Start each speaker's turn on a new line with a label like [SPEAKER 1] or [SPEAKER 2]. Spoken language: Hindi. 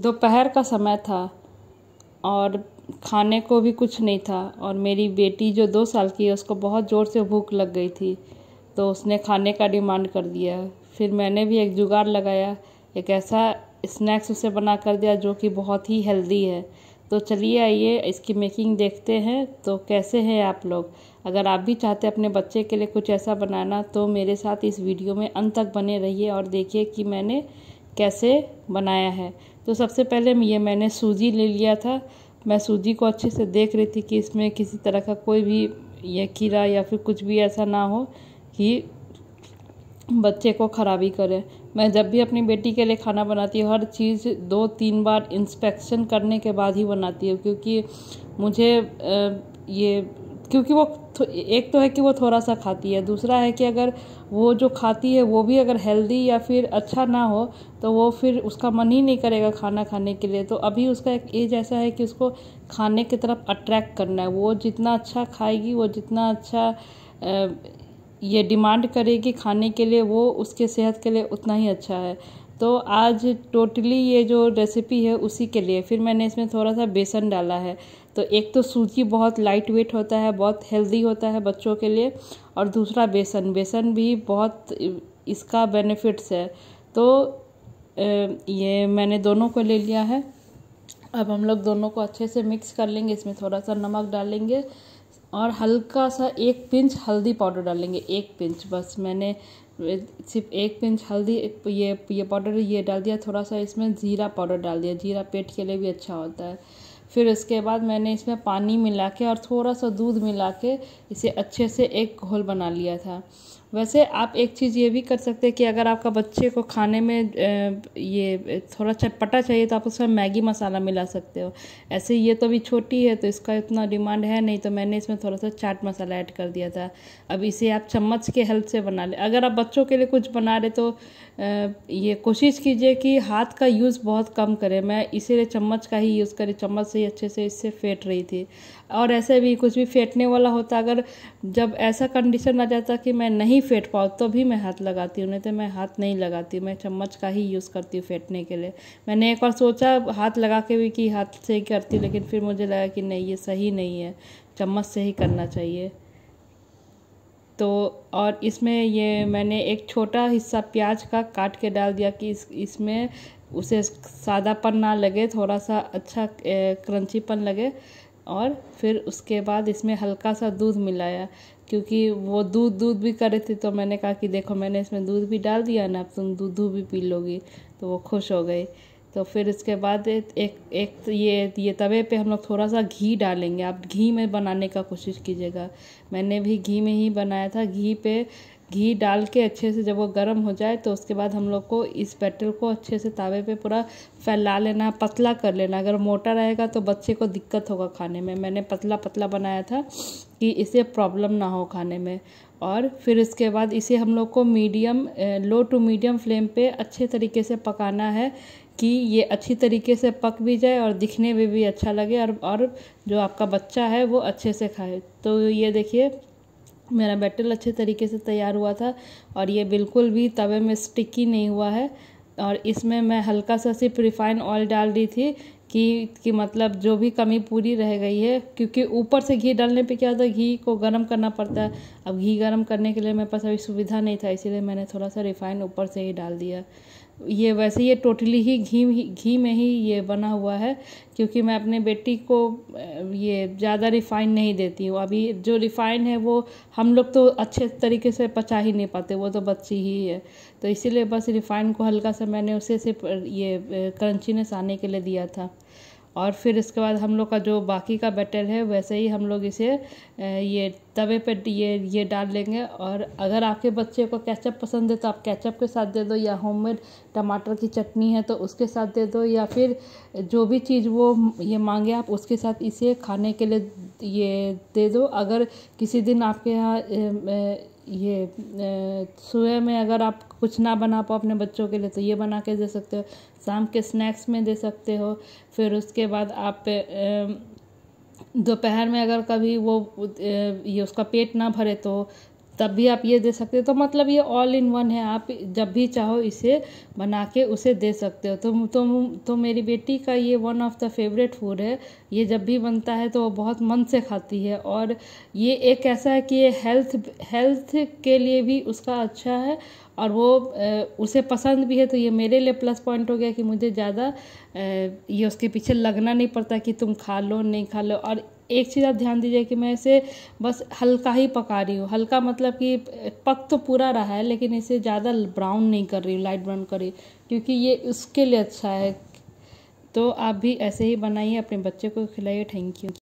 [SPEAKER 1] दोपहर का समय था और खाने को भी कुछ नहीं था और मेरी बेटी जो दो साल की है उसको बहुत ज़ोर से भूख लग गई थी तो उसने खाने का डिमांड कर दिया फिर मैंने भी एक जुगाड़ लगाया एक ऐसा स्नैक्स उसे बना कर दिया जो कि बहुत ही हेल्दी है तो चलिए आइए इसकी मेकिंग देखते हैं तो कैसे हैं आप लोग अगर आप भी चाहते अपने बच्चे के लिए कुछ ऐसा बनाना तो मेरे साथ इस वीडियो में अंत तक बने रहिए और देखिए कि मैंने कैसे बनाया है तो सबसे पहले ये मैंने सूजी ले लिया था मैं सूजी को अच्छे से देख रही थी कि इसमें किसी तरह का कोई भी या कीड़ा या फिर कुछ भी ऐसा ना हो कि बच्चे को ख़राबी करे मैं जब भी अपनी बेटी के लिए खाना बनाती हूँ हर चीज़ दो तीन बार इंस्पेक्शन करने के बाद ही बनाती हूँ क्योंकि मुझे ये क्योंकि वो एक तो है कि वो थोड़ा सा खाती है दूसरा है कि अगर वो जो खाती है वो भी अगर हेल्दी या फिर अच्छा ना हो तो वो फिर उसका मन ही नहीं करेगा खाना खाने के लिए तो अभी उसका एक एज ऐसा है कि उसको खाने की तरफ अट्रैक्ट करना है वो जितना अच्छा खाएगी वो जितना अच्छा ये डिमांड करेगी खाने के लिए वो उसके सेहत के लिए उतना ही अच्छा है तो आज टोटली ये जो रेसिपी है उसी के लिए फिर मैंने इसमें थोड़ा सा बेसन डाला है तो एक तो सूजी बहुत लाइट वेट होता है बहुत हेल्दी होता है बच्चों के लिए और दूसरा बेसन बेसन भी बहुत इसका बेनिफिट्स है तो ये मैंने दोनों को ले लिया है अब हम लोग दोनों को अच्छे से मिक्स कर लेंगे इसमें थोड़ा सा नमक डालेंगे और हल्का सा एक पिंच हल्दी पाउडर डालेंगे एक पिंच बस मैंने सिर्फ एक पिंच हल्दी ये ये पाउडर ये डाल दिया थोड़ा सा इसमें ज़ीरा पाउडर डाल दिया ज़ीरा पेट के लिए भी अच्छा होता है फिर उसके बाद मैंने इसमें पानी मिला के और थोड़ा सा दूध मिला के इसे अच्छे से एक घोल बना लिया था वैसे आप एक चीज़ ये भी कर सकते हैं कि अगर आपका बच्चे को खाने में ये थोड़ा चटपटा चाहिए तो आप उसमें मैगी मसाला मिला सकते हो ऐसे ये तो अभी छोटी है तो इसका इतना डिमांड है नहीं तो मैंने इसमें थोड़ा सा चाट मसाला ऐड कर दिया था अब इसे आप चम्मच के हेल्प से बना लें अगर आप बच्चों के लिए कुछ बना रहे तो ये कोशिश कीजिए कि हाथ का यूज़ बहुत कम करें मैं इसीलिए चम्मच का ही यूज़ करें चम्मच से ही अच्छे से इससे फेंट रही थी और ऐसे भी कुछ भी फेंटने वाला होता अगर जब ऐसा कंडीशन आ जाता कि मैं नहीं फेंट पाओ तो भी मैं हाथ लगाती हूँ नहीं तो मैं हाथ नहीं लगाती मैं चम्मच का ही यूज़ करती हूँ फेंटने के लिए मैंने एक बार सोचा हाथ लगा के भी कि हाथ से ही करती हूँ लेकिन फिर मुझे लगा कि नहीं ये सही नहीं है चम्मच से ही करना चाहिए तो और इसमें ये मैंने एक छोटा हिस्सा प्याज का काट के डाल दिया कि इस इसमें उसे सादापन ना लगे थोड़ा सा अच्छा क्रंचीपन लगे और फिर उसके बाद इसमें हल्का सा दूध मिलाया क्योंकि वो दूध दूध भी कर रहे थे तो मैंने कहा कि देखो मैंने इसमें दूध भी डाल दिया ना अब तुम दूध दूध भी पी लोगी तो वो खुश हो गई तो फिर इसके बाद एक एक तो ये ये तवे पे हम लोग थोड़ा सा घी डालेंगे आप घी में बनाने का कोशिश कीजिएगा मैंने भी घी में ही बनाया था घी पे घी डाल के अच्छे से जब वो गर्म हो जाए तो उसके बाद हम लोग को इस पेटल को अच्छे से तावे पे पूरा फैला लेना पतला कर लेना अगर मोटा रहेगा तो बच्चे को दिक्कत होगा खाने में मैंने पतला पतला बनाया था कि इसे प्रॉब्लम ना हो खाने में और फिर इसके बाद इसे हम लोग को medium low to medium flame पे अच्छे तरीके से पकाना है कि ये अच्छी तरीके से पक भी जाए और दिखने में भी अच्छा लगे और और जो आपका बच्चा है वो अच्छे से खाए तो ये देखिए मेरा बैटर अच्छे तरीके से तैयार हुआ था और ये बिल्कुल भी तवे में स्टिकी नहीं हुआ है और इसमें मैं हल्का सा सिर्फ रिफाइन ऑयल डाल रही थी कि कि मतलब जो भी कमी पूरी रह गई है क्योंकि ऊपर से घी डालने पे क्या होता है घी को गर्म करना पड़ता है अब घी गर्म करने के लिए मेरे पास अभी सुविधा नहीं था इसीलिए मैंने थोड़ा सा रिफाइन ऊपर से ही डाल दिया ये वैसे ये टोटली ही घी घी में ही ये बना हुआ है क्योंकि मैं अपने बेटी को ये ज़्यादा रिफाइन नहीं देती हूँ अभी जो रिफाइन है वो हम लोग तो अच्छे तरीके से पचा ही नहीं पाते वो तो बच्ची ही है तो इसीलिए बस रिफाइन को हल्का सा मैंने उसे सिर्फ ये क्रंचीनेस आने के लिए दिया था और फिर इसके बाद हम लोग का जो बाकी का बैटर है वैसे ही हम लोग इसे ये तवे पे ये ये डाल लेंगे और अगर आपके बच्चे को कैचअप पसंद है तो आप कैचअप के साथ दे दो या होममेड टमाटर की चटनी है तो उसके साथ दे दो या फिर जो भी चीज़ वो ये मांगे आप उसके साथ इसे खाने के लिए ये दे दो अगर किसी दिन आपके यहाँ ये सुबह में अगर आप कुछ ना बना पाओ अपने बच्चों के लिए तो ये बना के दे सकते हो शाम के स्नैक्स में दे सकते हो फिर उसके बाद आप दोपहर में अगर कभी वो ये उसका पेट ना भरे तो तब भी आप ये दे सकते हो तो मतलब ये ऑल इन वन है आप जब भी चाहो इसे बना के उसे दे सकते हो तो तो तो मेरी बेटी का ये one of the favourite food है ये जब भी बनता है तो वो बहुत मन से खाती है और ये एक ऐसा है कि ये हेल्थ हेल्थ के लिए भी उसका अच्छा है और वो उसे पसंद भी है तो ये मेरे लिए प्लस पॉइंट हो गया कि मुझे ज़्यादा ये उसके पीछे लगना नहीं पड़ता कि तुम खा लो नहीं खा लो और एक चीज़ आप ध्यान दीजिए कि मैं इसे बस हल्का ही पका रही हूँ हल्का मतलब कि पक तो पूरा रहा है लेकिन इसे ज़्यादा ब्राउन नहीं कर रही हूँ लाइट ब्राउन कर रही क्योंकि ये उसके लिए अच्छा है तो आप भी ऐसे ही बनाइए अपने बच्चे को खिलाइए थैंक यू